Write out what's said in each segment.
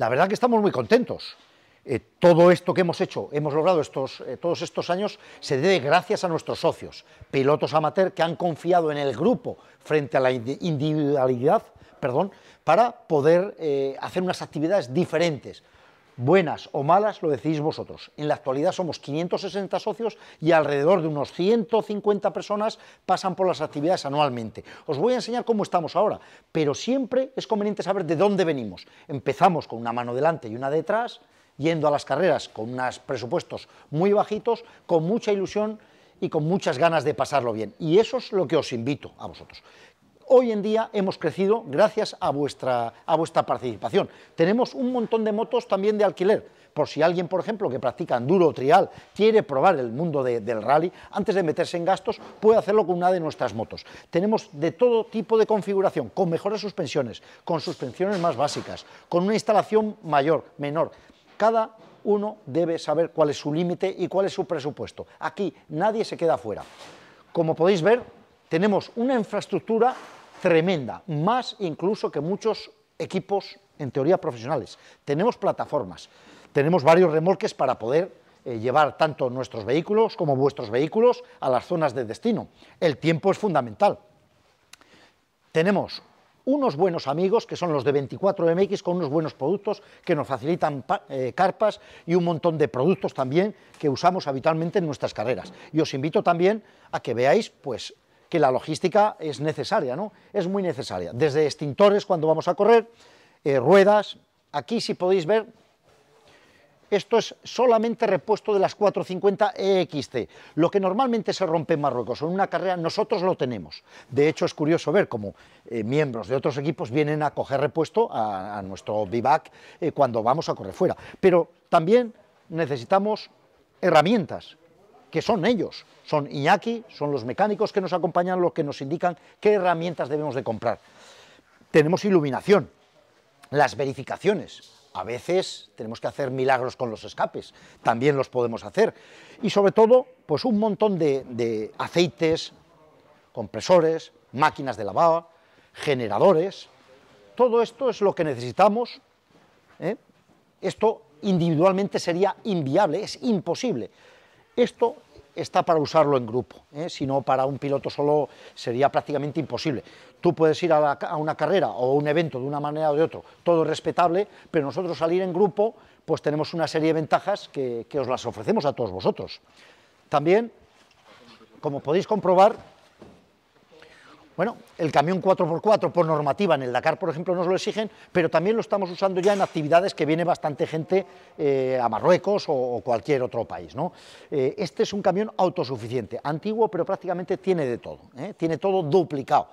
la verdad que estamos muy contentos. Eh, todo esto que hemos hecho, hemos logrado estos, eh, todos estos años, se debe gracias a nuestros socios, pilotos amateur que han confiado en el grupo frente a la individualidad, perdón, para poder eh, hacer unas actividades diferentes buenas o malas, lo decís vosotros. En la actualidad somos 560 socios y alrededor de unos 150 personas pasan por las actividades anualmente. Os voy a enseñar cómo estamos ahora, pero siempre es conveniente saber de dónde venimos. Empezamos con una mano delante y una detrás, yendo a las carreras con unos presupuestos muy bajitos, con mucha ilusión y con muchas ganas de pasarlo bien. Y eso es lo que os invito a vosotros hoy en día hemos crecido gracias a vuestra, a vuestra participación. Tenemos un montón de motos también de alquiler. Por si alguien, por ejemplo, que practica enduro o trial, quiere probar el mundo del rally, antes de meterse en gastos, puede hacerlo con una de nuestras motos. Tenemos de todo tipo de configuración, con mejores suspensiones, con suspensiones más básicas, con una instalación mayor, menor. Cada uno debe saber cuál es su límite y cuál es su presupuesto. Aquí nadie se queda fuera. Como podéis ver, tenemos una infraestructura tremenda, más incluso que muchos equipos en teoría profesionales. Tenemos plataformas, tenemos varios remolques para poder eh, llevar tanto nuestros vehículos como vuestros vehículos a las zonas de destino. El tiempo es fundamental. Tenemos unos buenos amigos que son los de 24MX con unos buenos productos que nos facilitan eh, carpas y un montón de productos también que usamos habitualmente en nuestras carreras. Y os invito también a que veáis pues que la logística es necesaria, ¿no? Es muy necesaria. Desde extintores cuando vamos a correr, eh, ruedas. Aquí si podéis ver, esto es solamente repuesto de las 450 EXT, lo que normalmente se rompe en Marruecos. En una carrera nosotros lo tenemos. De hecho, es curioso ver cómo eh, miembros de otros equipos vienen a coger repuesto a, nuestro v eh, cuando vamos a correr fuera. Pero también necesitamos herramientas que son ellos, son Iñaki, son los mecánicos que nos acompañan, los que nos indican qué herramientas debemos de comprar. Tenemos iluminación, las verificaciones. A veces tenemos que hacer milagros con los escapes, también los podemos hacer. Y sobre todo, pues un montón de, aceites, compresores, máquinas de lavado, generadores. Todo esto es lo que necesitamos. ¿eh? Esto individualmente sería inviable, es imposible. Esto está para usarlo en grupo, ¿eh? si no para un piloto solo sería prácticamente imposible. Tú puedes ir a, una carrera o un evento de una manera o de otra, todo es respetable, pero nosotros salir en grupo pues tenemos una serie de ventajas que os las ofrecemos a todos vosotros. También, como podéis comprobar, bueno, el camión 4x4 por normativa en el Dakar, por ejemplo, nos lo exigen, pero también lo estamos usando ya en actividades que viene bastante gente eh, a Marruecos o, cualquier otro país. ¿no? Eh, este es un camión autosuficiente, antiguo, pero prácticamente tiene de todo, ¿eh? tiene todo duplicado.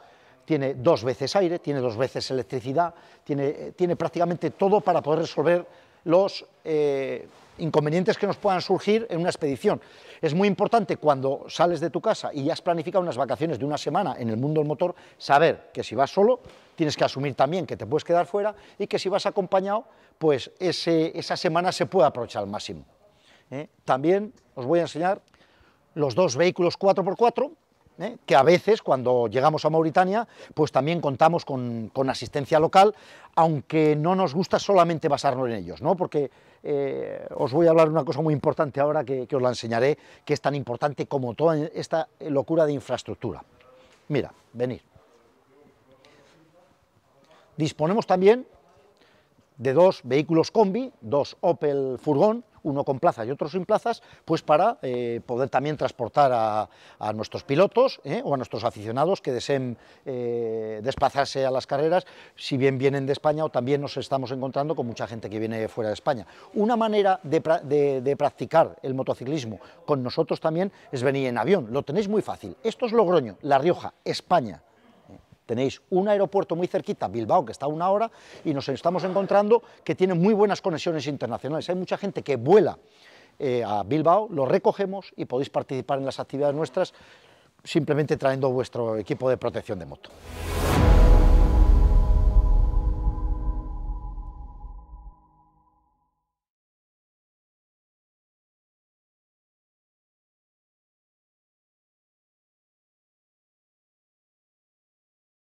Tiene dos veces aire, tiene dos veces electricidad, tiene prácticamente todo para poder resolver los eh, inconvenientes que nos puedan surgir en una expedición. Es muy importante cuando sales de tu casa y ya has planificado unas vacaciones de una semana en el mundo del motor, saber que si vas solo, tienes que asumir también que te puedes quedar fuera y que si vas acompañado, pues esa semana se puede aprovechar al máximo. ¿Eh? También os voy a enseñar los dos vehículos 4x4 ¿eh? que a veces cuando llegamos a Mauritania, pues también contamos con, asistencia local, aunque no nos gusta solamente basarnos en ellos, ¿no? porque eh, os voy a hablar de una cosa muy importante ahora que, os la enseñaré, que es tan importante como toda esta locura de infraestructura. Mira, venir. Disponemos también de dos vehículos combi, dos Opel furgón, uno con plazas y otro sin plazas, pues para eh, poder también transportar a, nuestros pilotos eh, o a nuestros aficionados que deseen eh, desplazarse a las carreras, si bien vienen de España o también nos estamos encontrando con mucha gente que viene fuera de España. Una manera de practicar el motociclismo con nosotros también es venir en avión, lo tenéis muy fácil. Esto es Logroño, La Rioja, España. Tenéis un aeropuerto muy cerquita, Bilbao, que está a una hora, y nos estamos encontrando que tiene muy buenas conexiones internacionales. Hay mucha gente que vuela eh, a Bilbao, lo recogemos y podéis participar en las actividades nuestras simplemente trayendo vuestro equipo de protección de moto.